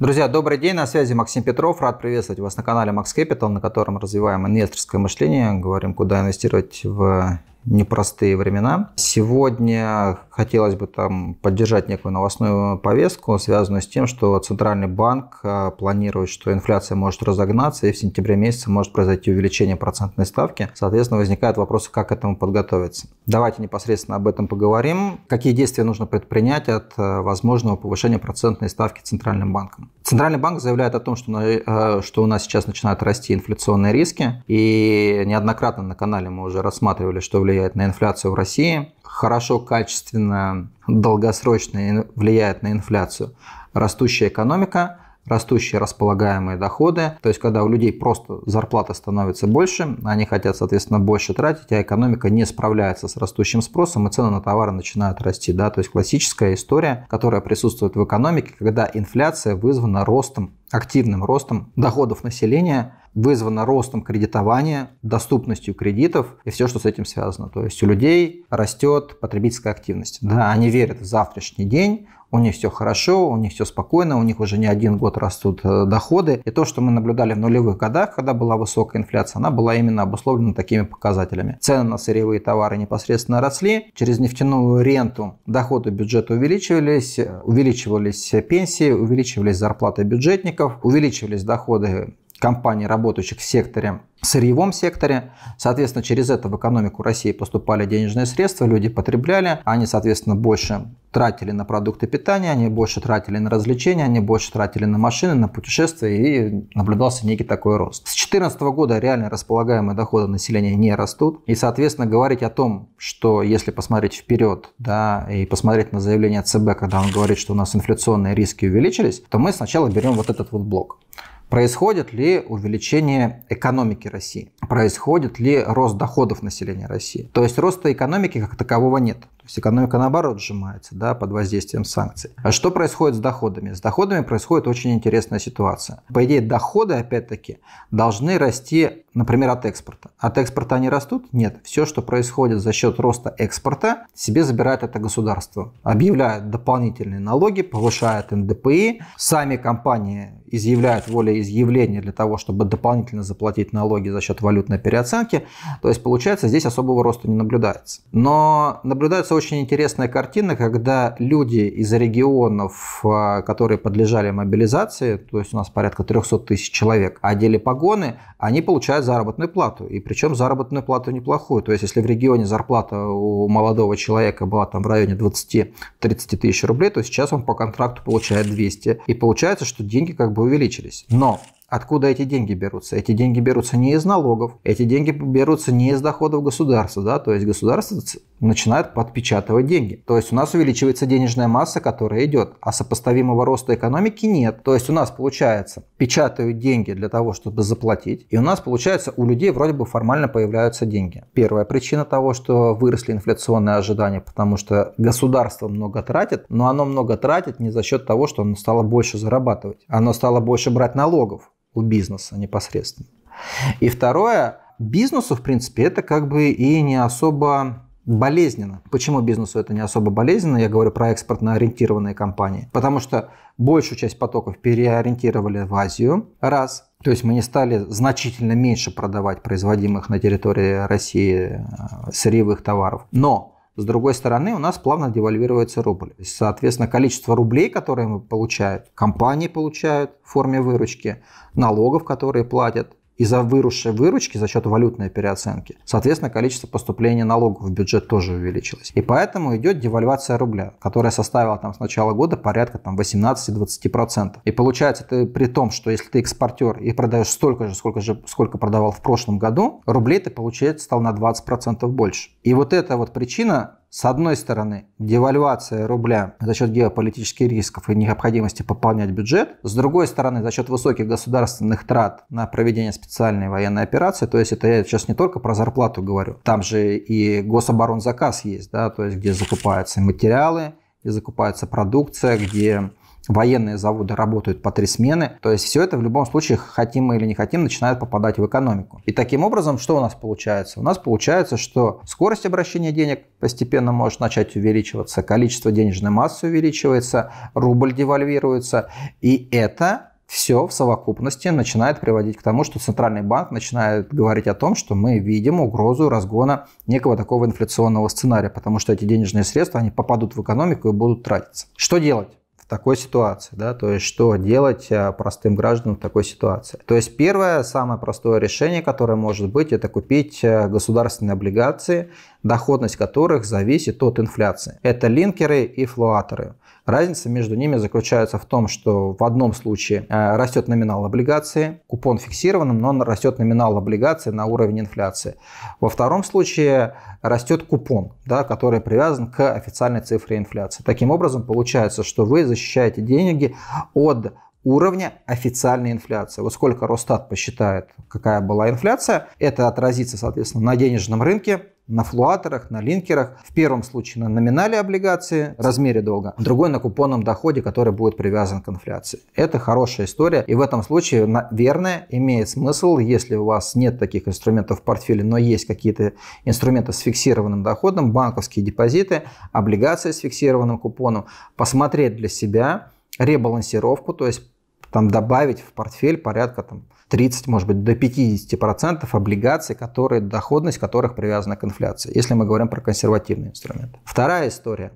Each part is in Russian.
Друзья, добрый день, на связи Максим Петров. Рад приветствовать вас на канале Max Capital, на котором развиваем инвесторское мышление, говорим, куда инвестировать в непростые времена. Сегодня хотелось бы там поддержать некую новостную повестку, связанную с тем, что Центральный банк э, планирует, что инфляция может разогнаться и в сентябре месяце может произойти увеличение процентной ставки. Соответственно, возникают вопросы, как к этому подготовиться. Давайте непосредственно об этом поговорим. Какие действия нужно предпринять от э, возможного повышения процентной ставки Центральным банком? Центральный банк заявляет о том, что, э, что у нас сейчас начинают расти инфляционные риски. И неоднократно на канале мы уже рассматривали, что влияние влияет на инфляцию в России, хорошо, качественно, долгосрочно влияет на инфляцию растущая экономика, растущие располагаемые доходы, то есть когда у людей просто зарплата становится больше, они хотят, соответственно, больше тратить, а экономика не справляется с растущим спросом, и цены на товары начинают расти, да, то есть классическая история, которая присутствует в экономике, когда инфляция вызвана ростом активным ростом доходов населения вызвано ростом кредитования, доступностью кредитов и все, что с этим связано. То есть у людей растет потребительская активность. Да, они верят в завтрашний день, у них все хорошо, у них все спокойно, у них уже не один год растут э, доходы. И то, что мы наблюдали в нулевых годах, когда была высокая инфляция, она была именно обусловлена такими показателями. Цены на сырьевые товары непосредственно росли, через нефтяную ренту доходы бюджета увеличивались, э, увеличивались пенсии, увеличивались зарплаты бюджетников, рынков, увеличивались доходы компаний, работающих в секторе, в сырьевом секторе. Соответственно, через это в экономику России поступали денежные средства, люди потребляли, они, соответственно, больше тратили на продукты питания, они больше тратили на развлечения, они больше тратили на машины, на путешествия, и наблюдался некий такой рост. С 2014 года реально располагаемые доходы населения не растут, и, соответственно, говорить о том, что если посмотреть вперед, да, и посмотреть на заявление ЦБ, когда он говорит, что у нас инфляционные риски увеличились, то мы сначала берем вот этот вот блок. Происходит ли увеличение экономики России? Происходит ли рост доходов населения России? То есть роста экономики как такового нет. То есть экономика, наоборот, сжимается да, под воздействием санкций. А что происходит с доходами? С доходами происходит очень интересная ситуация. По идее, доходы, опять-таки, должны расти, например, от экспорта. От экспорта они растут? Нет. Все, что происходит за счет роста экспорта, себе забирает это государство. Объявляет дополнительные налоги, повышает НДПИ. Сами компании изъявляют волеизъявление для того, чтобы дополнительно заплатить налоги за счет валютной переоценки. То есть, получается, здесь особого роста не наблюдается. Но наблюдается складывается очень интересная картина, когда люди из регионов, а, которые подлежали мобилизации, то есть у нас порядка 300 тысяч человек, одели погоны, они получают заработную плату. И причем заработную плату неплохую. То есть если в регионе зарплата у молодого человека была там в районе 20-30 тысяч рублей, то сейчас он по контракту получает 200. И получается, что деньги как бы увеличились. Но Откуда эти деньги берутся? Эти деньги берутся не из налогов, эти деньги берутся не из доходов государства, да, то есть государство начинает подпечатывать деньги. То есть у нас увеличивается денежная масса, которая идет, а сопоставимого роста экономики нет. То есть у нас получается печатают деньги для того, чтобы заплатить, и у нас получается у людей вроде бы формально появляются деньги. Первая причина того, что выросли инфляционные ожидания, потому что государство много тратит, но оно много тратит не за счет того, что оно стало больше зарабатывать, оно стало больше брать налогов у бизнеса непосредственно. И второе, бизнесу, в принципе, это как бы и не особо болезненно. Почему бизнесу это не особо болезненно? Я говорю про экспортно-ориентированные компании. Потому что большую часть потоков переориентировали в Азию. Раз. То есть мы не стали значительно меньше продавать производимых на территории России э, сырьевых товаров. Но с другой стороны, у нас плавно девальвируется рубль. Соответственно, количество рублей, которые мы получают, компании получают в форме выручки, налогов, которые платят, из-за выросшей выручки за счет валютной переоценки, соответственно, количество поступления налогов в бюджет тоже увеличилось. И поэтому идет девальвация рубля, которая составила там с начала года порядка там 18-20%. И получается, ты при том, что если ты экспортер и продаешь столько же, сколько же, сколько продавал в прошлом году, рублей ты, получается, стал на 20% больше. И вот эта вот причина с одной стороны, девальвация рубля за счет геополитических рисков и необходимости пополнять бюджет. С другой стороны, за счет высоких государственных трат на проведение специальной военной операции. То есть это я сейчас не только про зарплату говорю. Там же и гособоронзаказ есть, да, то есть где закупаются материалы, где закупается продукция, где военные заводы работают по три смены. То есть все это в любом случае, хотим мы или не хотим, начинает попадать в экономику. И таким образом, что у нас получается? У нас получается, что скорость обращения денег постепенно может начать увеличиваться, количество денежной массы увеличивается, рубль девальвируется. И это все в совокупности начинает приводить к тому, что Центральный банк начинает говорить о том, что мы видим угрозу разгона некого такого инфляционного сценария, потому что эти денежные средства, они попадут в экономику и будут тратиться. Что делать? такой ситуации, да, то есть что делать а, простым гражданам в такой ситуации. То есть первое, самое простое решение, которое может быть, это купить а, государственные облигации, доходность которых зависит от инфляции. Это линкеры и флуаторы. Разница между ними заключается в том, что в одном случае э, растет номинал облигации, купон фиксированным, но он растет номинал облигации на уровень инфляции. Во втором случае растет купон, да, который привязан к официальной цифре инфляции. Таким образом, получается, что вы защищаете деньги от уровня официальной инфляции. Вот сколько Росстат посчитает, какая была инфляция, это отразится, соответственно, на денежном рынке, на флуаторах, на линкерах. В первом случае на номинале облигации, размере долга. Другой на купонном доходе, который будет привязан к инфляции. Это хорошая история. И в этом случае, наверное, имеет смысл, если у вас нет таких инструментов в портфеле, но есть какие-то инструменты с фиксированным доходом, банковские депозиты, облигации с фиксированным купоном, посмотреть для себя ребалансировку, то есть там добавить в портфель порядка там, 30, может быть, до 50% облигаций, которые, доходность которых привязана к инфляции, если мы говорим про консервативные инструменты. Вторая история.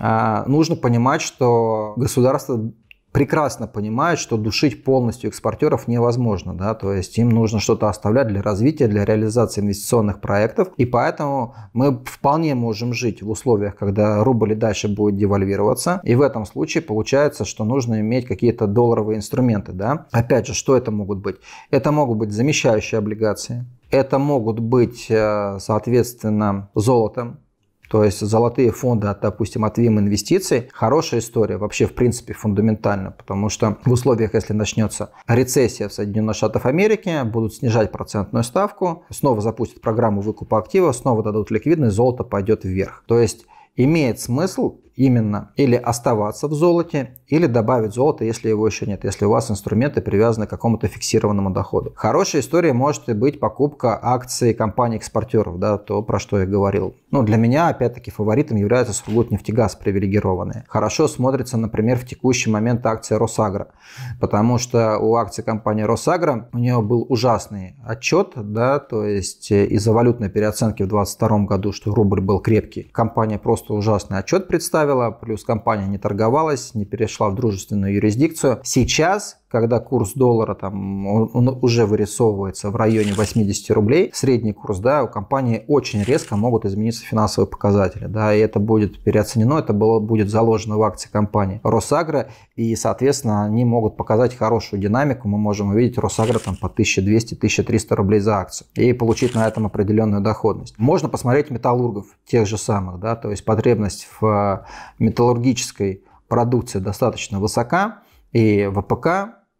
А, нужно понимать, что государство прекрасно понимают, что душить полностью экспортеров невозможно, да, то есть им нужно что-то оставлять для развития, для реализации инвестиционных проектов, и поэтому мы вполне можем жить в условиях, когда рубль и дальше будет девальвироваться, и в этом случае получается, что нужно иметь какие-то долларовые инструменты, да. Опять же, что это могут быть? Это могут быть замещающие облигации, это могут быть, э, соответственно, золотом, то есть золотые фонды, от, допустим, от ВИМ инвестиций, хорошая история вообще, в принципе, фундаментально, потому что в условиях, если начнется рецессия в Соединенных Штатах Америки, будут снижать процентную ставку, снова запустят программу выкупа актива, снова дадут ликвидность, золото пойдет вверх. То есть имеет смысл именно или оставаться в золоте, или добавить золото, если его еще нет, если у вас инструменты привязаны к какому-то фиксированному доходу. Хорошая история может быть покупка акций компаний-экспортеров, да, то, про что я говорил. Ну, для меня, опять-таки, фаворитом является нефтегаз привилегированные. Хорошо смотрится, например, в текущий момент акция Росагра, потому что у акции компании Росагра у нее был ужасный отчет, да, то есть э, из-за валютной переоценки в 2022 году, что рубль был крепкий, компания просто ужасный отчет представила, правила, плюс компания не торговалась, не перешла в дружественную юрисдикцию. Сейчас когда курс доллара там он, он уже вырисовывается в районе 80 рублей, средний курс, да, у компании очень резко могут измениться финансовые показатели, да, и это будет переоценено, это было, будет заложено в акции компании Росагро, и, соответственно, они могут показать хорошую динамику, мы можем увидеть Росагро там по 1200-1300 рублей за акцию и получить на этом определенную доходность. Можно посмотреть металлургов, тех же самых, да, то есть потребность в металлургической продукции достаточно высока, и ВПК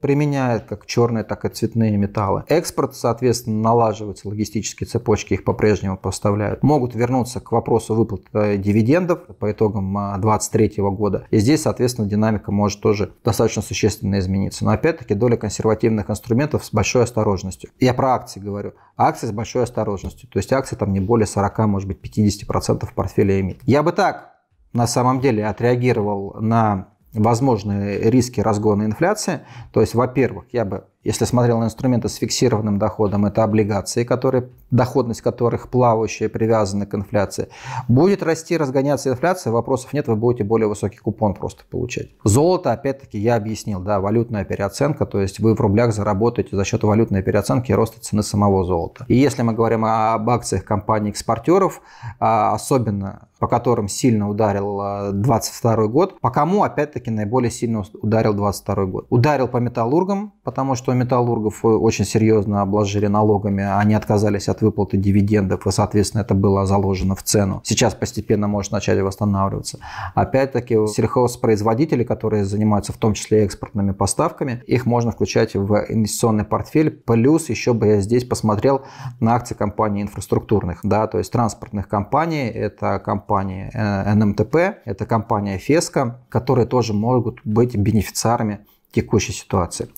применяет как черные, так и цветные металлы. Экспорт, соответственно, налаживается, логистические цепочки их по-прежнему поставляют. Могут вернуться к вопросу выплаты э, дивидендов по итогам 2023 э, года. И здесь, соответственно, динамика может тоже достаточно существенно измениться. Но опять-таки доля консервативных инструментов с большой осторожностью. Я про акции говорю. Акции с большой осторожностью. То есть акции там не более 40, может быть, 50% портфеля иметь. Я бы так на самом деле отреагировал на возможные риски разгона инфляции. То есть, во-первых, я бы если смотрел на инструменты с фиксированным доходом, это облигации, которые, доходность которых плавающая, привязана к инфляции. Будет расти, разгоняться инфляция, вопросов нет, вы будете более высокий купон просто получать. Золото, опять-таки, я объяснил, да, валютная переоценка, то есть вы в рублях заработаете за счет валютной переоценки и роста цены самого золота. И если мы говорим об акциях компаний-экспортеров, а, особенно по которым сильно ударил 22 а, год, по кому, опять-таки, наиболее сильно ударил 22 год? Ударил по металлургам, потому что металлургов очень серьезно обложили налогами, а они отказались от выплаты дивидендов, и, соответственно, это было заложено в цену. Сейчас постепенно может начать восстанавливаться. Опять-таки, сельхозпроизводители, которые занимаются в том числе экспортными поставками, их можно включать в инвестиционный портфель. Плюс еще бы я здесь посмотрел на акции компаний инфраструктурных, да, то есть транспортных компаний, это компания э, НМТП, эм это компания Феска, которые тоже могут быть бенефициарами текущей ситуации.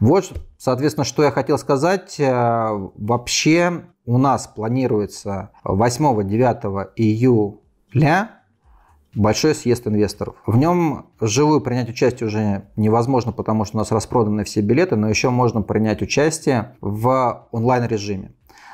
Вот, соответственно, что я хотел сказать. Э, вообще у нас планируется 8-9 июля большой съезд инвесторов. В нем живую принять участие уже невозможно, потому что у нас распроданы все билеты, но еще можно принять участие в онлайн-режиме.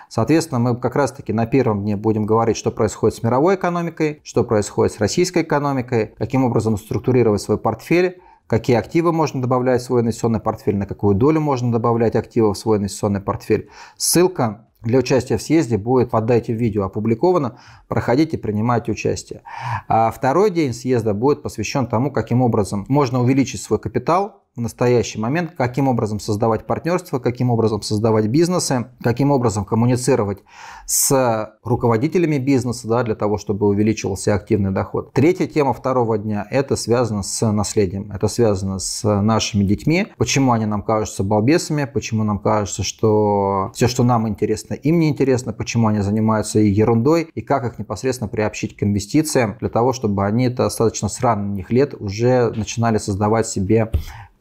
Соответственно, мы как раз-таки на первом дне будем говорить, что происходит с мировой экономикой, что происходит с российской экономикой, каким образом структурировать свой портфель, какие активы можно добавлять в свой инвестиционный портфель, на какую долю можно добавлять активы в свой инвестиционный портфель. Ссылка для участия в съезде будет под этим видео опубликовано. Проходите, принимайте участие. А второй день съезда будет посвящен тому, каким образом можно увеличить свой капитал в настоящий момент, каким образом создавать партнерство, каким образом создавать бизнесы, каким образом коммуницировать с руководителями бизнеса да, для того, чтобы увеличивался активный доход. Третья тема второго дня – это связано с наследием, это связано с нашими детьми, почему они нам кажутся балбесами, почему нам кажется, что все, что нам интересно, им не интересно, почему они занимаются ерундой, и как их непосредственно приобщить к инвестициям для того, чтобы они достаточно с ранних лет уже начинали создавать себе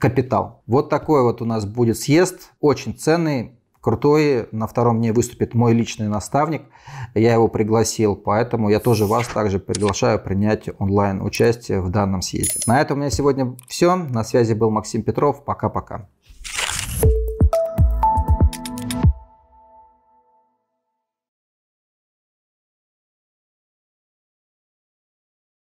капитал. Вот такой вот у нас будет съезд, очень ценный, крутой. На втором дне выступит мой личный наставник. Я его пригласил, поэтому я тоже вас также приглашаю принять онлайн участие в данном съезде. На этом у меня сегодня все. На связи был Максим Петров. Пока-пока.